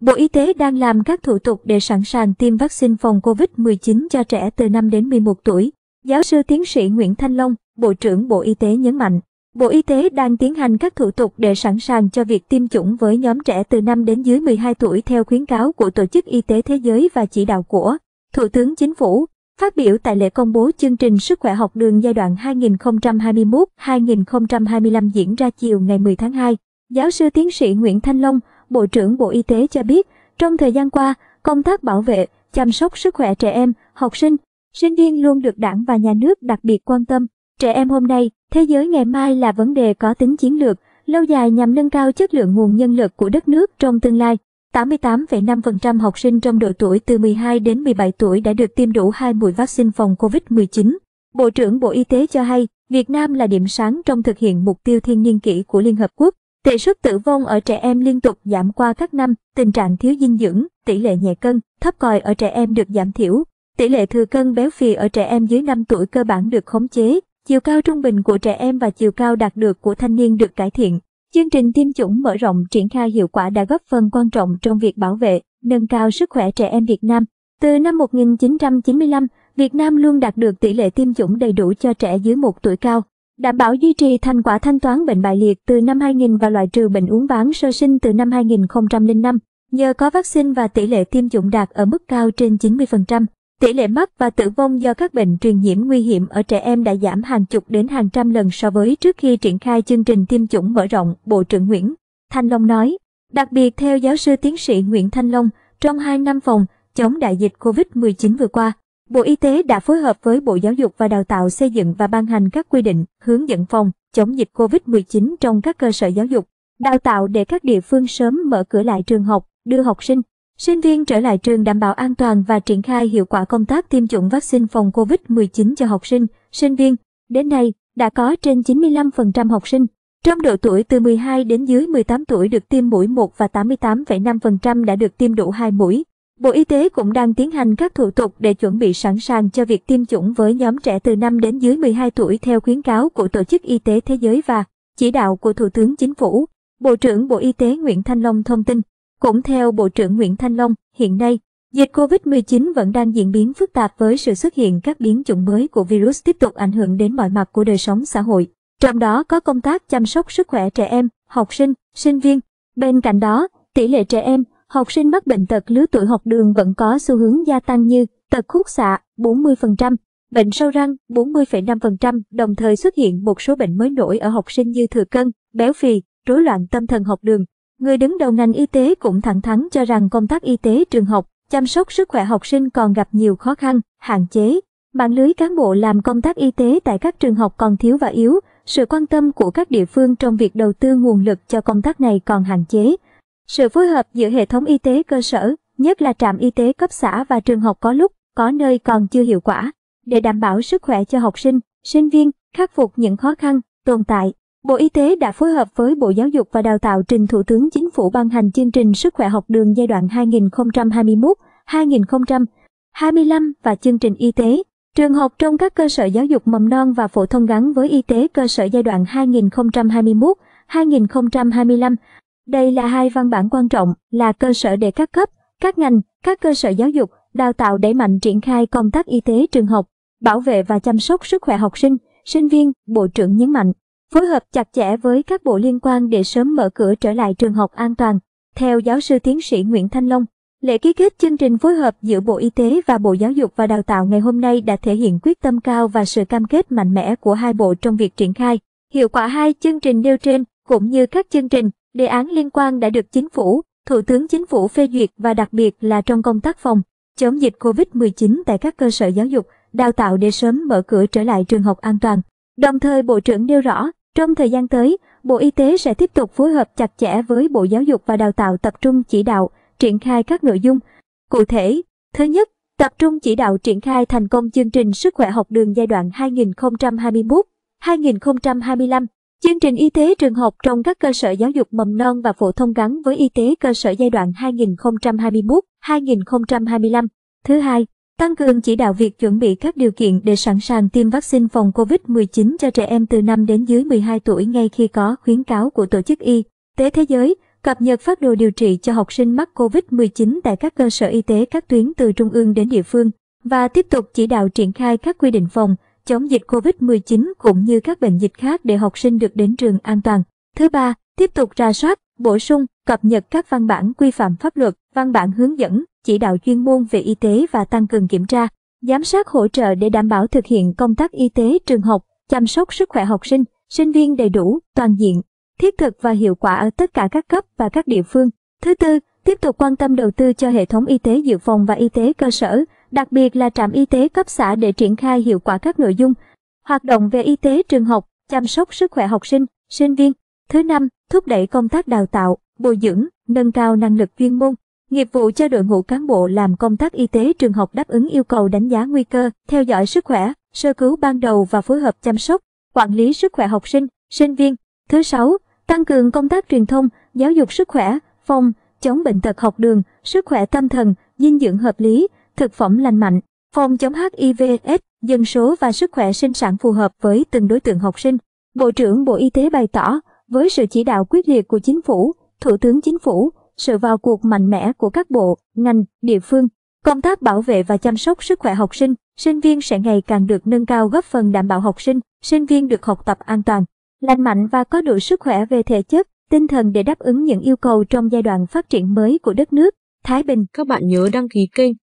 Bộ Y tế đang làm các thủ tục để sẵn sàng tiêm vaccine phòng COVID-19 cho trẻ từ 5 đến 11 tuổi. Giáo sư tiến sĩ Nguyễn Thanh Long, Bộ trưởng Bộ Y tế nhấn mạnh, Bộ Y tế đang tiến hành các thủ tục để sẵn sàng cho việc tiêm chủng với nhóm trẻ từ 5 đến dưới 12 tuổi theo khuyến cáo của Tổ chức Y tế Thế giới và chỉ đạo của Thủ tướng Chính phủ. Phát biểu tại lễ công bố chương trình Sức khỏe học đường giai đoạn 2021-2025 diễn ra chiều ngày 10 tháng 2, giáo sư tiến sĩ Nguyễn Thanh Long, Bộ trưởng Bộ Y tế cho biết, trong thời gian qua, công tác bảo vệ, chăm sóc sức khỏe trẻ em, học sinh, sinh viên luôn được đảng và nhà nước đặc biệt quan tâm. Trẻ em hôm nay, thế giới ngày mai là vấn đề có tính chiến lược, lâu dài nhằm nâng cao chất lượng nguồn nhân lực của đất nước trong tương lai. 88,5% học sinh trong độ tuổi từ 12 đến 17 tuổi đã được tiêm đủ hai mũi vaccine phòng COVID-19. Bộ trưởng Bộ Y tế cho hay, Việt Nam là điểm sáng trong thực hiện mục tiêu thiên niên kỷ của Liên Hợp Quốc Tỷ suất tử vong ở trẻ em liên tục giảm qua các năm, tình trạng thiếu dinh dưỡng, tỷ lệ nhẹ cân, thấp còi ở trẻ em được giảm thiểu. Tỷ lệ thừa cân béo phì ở trẻ em dưới 5 tuổi cơ bản được khống chế, chiều cao trung bình của trẻ em và chiều cao đạt được của thanh niên được cải thiện. Chương trình tiêm chủng mở rộng triển khai hiệu quả đã góp phần quan trọng trong việc bảo vệ, nâng cao sức khỏe trẻ em Việt Nam. Từ năm 1995, Việt Nam luôn đạt được tỷ lệ tiêm chủng đầy đủ cho trẻ dưới 1 tuổi cao đảm bảo duy trì thành quả thanh toán bệnh bại liệt từ năm 2000 và loại trừ bệnh uống ván sơ sinh từ năm 2005. Nhờ có vaccine và tỷ lệ tiêm chủng đạt ở mức cao trên 90%, tỷ lệ mắc và tử vong do các bệnh truyền nhiễm nguy hiểm ở trẻ em đã giảm hàng chục đến hàng trăm lần so với trước khi triển khai chương trình tiêm chủng mở rộng, Bộ trưởng Nguyễn Thanh Long nói. Đặc biệt theo giáo sư tiến sĩ Nguyễn Thanh Long, trong hai năm phòng chống đại dịch COVID-19 vừa qua, Bộ Y tế đã phối hợp với Bộ Giáo dục và Đào tạo xây dựng và ban hành các quy định, hướng dẫn phòng chống dịch COVID-19 trong các cơ sở giáo dục, đào tạo để các địa phương sớm mở cửa lại trường học, đưa học sinh, sinh viên trở lại trường đảm bảo an toàn và triển khai hiệu quả công tác tiêm chủng vaccine phòng COVID-19 cho học sinh, sinh viên. Đến nay, đã có trên 95% học sinh trong độ tuổi từ 12 đến dưới 18 tuổi được tiêm mũi 1 và 88,5% đã được tiêm đủ 2 mũi. Bộ Y tế cũng đang tiến hành các thủ tục để chuẩn bị sẵn sàng cho việc tiêm chủng với nhóm trẻ từ 5 đến dưới 12 tuổi theo khuyến cáo của Tổ chức Y tế Thế giới và chỉ đạo của Thủ tướng Chính phủ. Bộ trưởng Bộ Y tế Nguyễn Thanh Long thông tin, cũng theo Bộ trưởng Nguyễn Thanh Long, hiện nay, dịch COVID-19 vẫn đang diễn biến phức tạp với sự xuất hiện các biến chủng mới của virus tiếp tục ảnh hưởng đến mọi mặt của đời sống xã hội, trong đó có công tác chăm sóc sức khỏe trẻ em, học sinh, sinh viên. Bên cạnh đó, tỷ lệ trẻ em, học sinh mắc bệnh tật lứa tuổi học đường vẫn có xu hướng gia tăng như tật khúc xạ 40%, bệnh sâu răng 40,5%, đồng thời xuất hiện một số bệnh mới nổi ở học sinh như thừa cân, béo phì, rối loạn tâm thần học đường. Người đứng đầu ngành y tế cũng thẳng thắn cho rằng công tác y tế trường học, chăm sóc sức khỏe học sinh còn gặp nhiều khó khăn, hạn chế. Mạng lưới cán bộ làm công tác y tế tại các trường học còn thiếu và yếu, sự quan tâm của các địa phương trong việc đầu tư nguồn lực cho công tác này còn hạn chế. Sự phối hợp giữa hệ thống y tế cơ sở, nhất là trạm y tế cấp xã và trường học có lúc, có nơi còn chưa hiệu quả. Để đảm bảo sức khỏe cho học sinh, sinh viên, khắc phục những khó khăn, tồn tại, Bộ Y tế đã phối hợp với Bộ Giáo dục và Đào tạo trình Thủ tướng Chính phủ ban hành chương trình sức khỏe học đường giai đoạn 2021-2025 và chương trình y tế, trường học trong các cơ sở giáo dục mầm non và phổ thông gắn với y tế cơ sở giai đoạn 2021-2025. Đây là hai văn bản quan trọng, là cơ sở để các cấp, các ngành, các cơ sở giáo dục, đào tạo đẩy mạnh triển khai công tác y tế trường học, bảo vệ và chăm sóc sức khỏe học sinh, sinh viên, Bộ trưởng nhấn mạnh. Phối hợp chặt chẽ với các bộ liên quan để sớm mở cửa trở lại trường học an toàn. Theo giáo sư tiến sĩ Nguyễn Thanh Long, lễ ký kết chương trình phối hợp giữa Bộ Y tế và Bộ Giáo dục và Đào tạo ngày hôm nay đã thể hiện quyết tâm cao và sự cam kết mạnh mẽ của hai bộ trong việc triển khai. Hiệu quả hai chương trình nêu trên, cũng như các chương trình Đề án liên quan đã được chính phủ, Thủ tướng Chính phủ phê duyệt và đặc biệt là trong công tác phòng, chống dịch COVID-19 tại các cơ sở giáo dục, đào tạo để sớm mở cửa trở lại trường học an toàn. Đồng thời Bộ trưởng nêu rõ, trong thời gian tới, Bộ Y tế sẽ tiếp tục phối hợp chặt chẽ với Bộ Giáo dục và Đào tạo tập trung chỉ đạo, triển khai các nội dung. Cụ thể, thứ nhất, tập trung chỉ đạo triển khai thành công chương trình sức khỏe học đường giai đoạn 2021-2025 Chương trình y tế trường học trong các cơ sở giáo dục mầm non và phổ thông gắn với y tế cơ sở giai đoạn 2021-2025. Thứ hai, tăng cường chỉ đạo việc chuẩn bị các điều kiện để sẵn sàng tiêm vaccine phòng COVID-19 cho trẻ em từ 5 đến dưới 12 tuổi ngay khi có khuyến cáo của Tổ chức Y tế Thế giới, cập nhật phát đồ điều trị cho học sinh mắc COVID-19 tại các cơ sở y tế các tuyến từ trung ương đến địa phương và tiếp tục chỉ đạo triển khai các quy định phòng, chống dịch COVID-19 cũng như các bệnh dịch khác để học sinh được đến trường an toàn. Thứ ba, tiếp tục ra soát, bổ sung, cập nhật các văn bản quy phạm pháp luật, văn bản hướng dẫn, chỉ đạo chuyên môn về y tế và tăng cường kiểm tra, giám sát hỗ trợ để đảm bảo thực hiện công tác y tế trường học, chăm sóc sức khỏe học sinh, sinh viên đầy đủ, toàn diện, thiết thực và hiệu quả ở tất cả các cấp và các địa phương. Thứ tư, tiếp tục quan tâm đầu tư cho hệ thống y tế dự phòng và y tế cơ sở, đặc biệt là trạm y tế cấp xã để triển khai hiệu quả các nội dung, hoạt động về y tế trường học, chăm sóc sức khỏe học sinh, sinh viên. Thứ năm, thúc đẩy công tác đào tạo, bồi dưỡng, nâng cao năng lực chuyên môn, nghiệp vụ cho đội ngũ cán bộ làm công tác y tế trường học đáp ứng yêu cầu đánh giá nguy cơ, theo dõi sức khỏe, sơ cứu ban đầu và phối hợp chăm sóc, quản lý sức khỏe học sinh, sinh viên. Thứ sáu, tăng cường công tác truyền thông, giáo dục sức khỏe, phòng, chống bệnh tật học đường, sức khỏe tâm thần, dinh dưỡng hợp lý, thực phẩm lành mạnh, phòng chống HIVS, dân số và sức khỏe sinh sản phù hợp với từng đối tượng học sinh. Bộ trưởng Bộ Y tế bày tỏ, với sự chỉ đạo quyết liệt của chính phủ, Thủ tướng Chính phủ, sự vào cuộc mạnh mẽ của các bộ, ngành, địa phương, công tác bảo vệ và chăm sóc sức khỏe học sinh, sinh viên sẽ ngày càng được nâng cao góp phần đảm bảo học sinh, sinh viên được học tập an toàn, lành mạnh và có đủ sức khỏe về thể chất, tinh thần để đáp ứng những yêu cầu trong giai đoạn phát triển mới của đất nước. Thái Bình. Các bạn nhớ đăng ký kênh